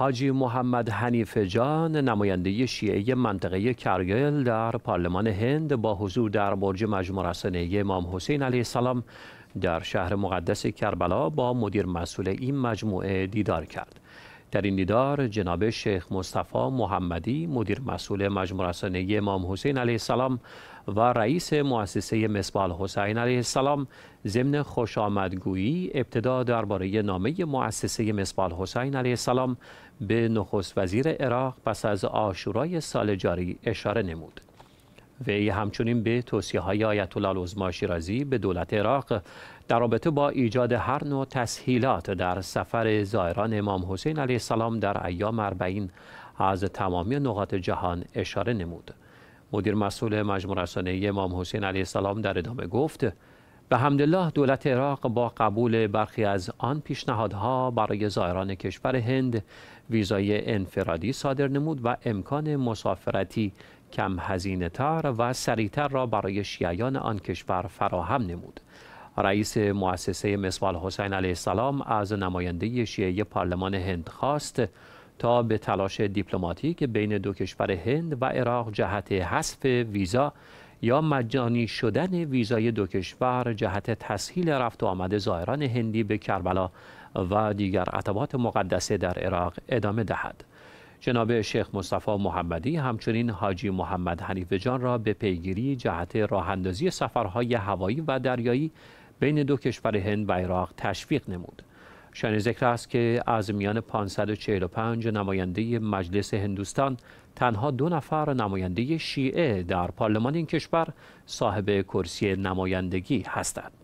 حاجی محمد حنیف جان نماینده شیعه منطقه کرگل در پارلمان هند با حضور در برج مجموع رسانه امام حسین علیه السلام در شهر مقدس کربلا با مدیر مسئول این مجموعه دیدار کرد. در این دیدار جناب شیخ مصطفی محمدی مدیر مسئول مجموع رسانه امام حسین علیه السلام و رئیس مؤسسه مسبال حسین علیه السلام ضمن خوش آمدگویی ابتدا درباره نامه مؤسسه مسبال حسین علیه السلام به نخست وزیر عراق پس از آشورای سال جاری اشاره نمود. وی همچنین به توصیه های آیت الله شیرازی به دولت عراق در رابطه با ایجاد هر نوع تسهیلات در سفر زائران امام حسین علیه السلام در ایام اربعین از تمامی نقاط جهان اشاره نمود. مدیر مسئول مجموع رسانه امام حسین علیه السلام در ادامه گفت به حمدالله دولت عراق با قبول برخی از آن پیشنهادها برای زائران کشور هند ویزای انفرادی صادر نمود و امکان مسافرتی کم هزینه تر و سریعتر را برای شیعیان آن کشور فراهم نمود. رئیس مؤسسه مصبال حسین علیه السلام از نماینده شیعه پارلمان هند خواست تا به تلاش دیپلماتیک بین دو کشور هند و عراق جهت حذف ویزا یا مجانی شدن ویزای دو کشور جهت تسهیل رفت و آمد زائران هندی به کربلا و دیگر عطبات مقدسه در عراق ادامه دهد. جناب شیخ مصطفی محمدی همچنین حاجی محمد حنیف جان را به پیگیری جهت راهندازی سفرهای هوایی و دریایی بین دو کشور هند و عراق تشویق نمود. شاین ذکر است که از میان 545 نماینده مجلس هندوستان تنها دو نفر نماینده شیعه در پارلمان این کشور صاحب کرسی نمایندگی هستند.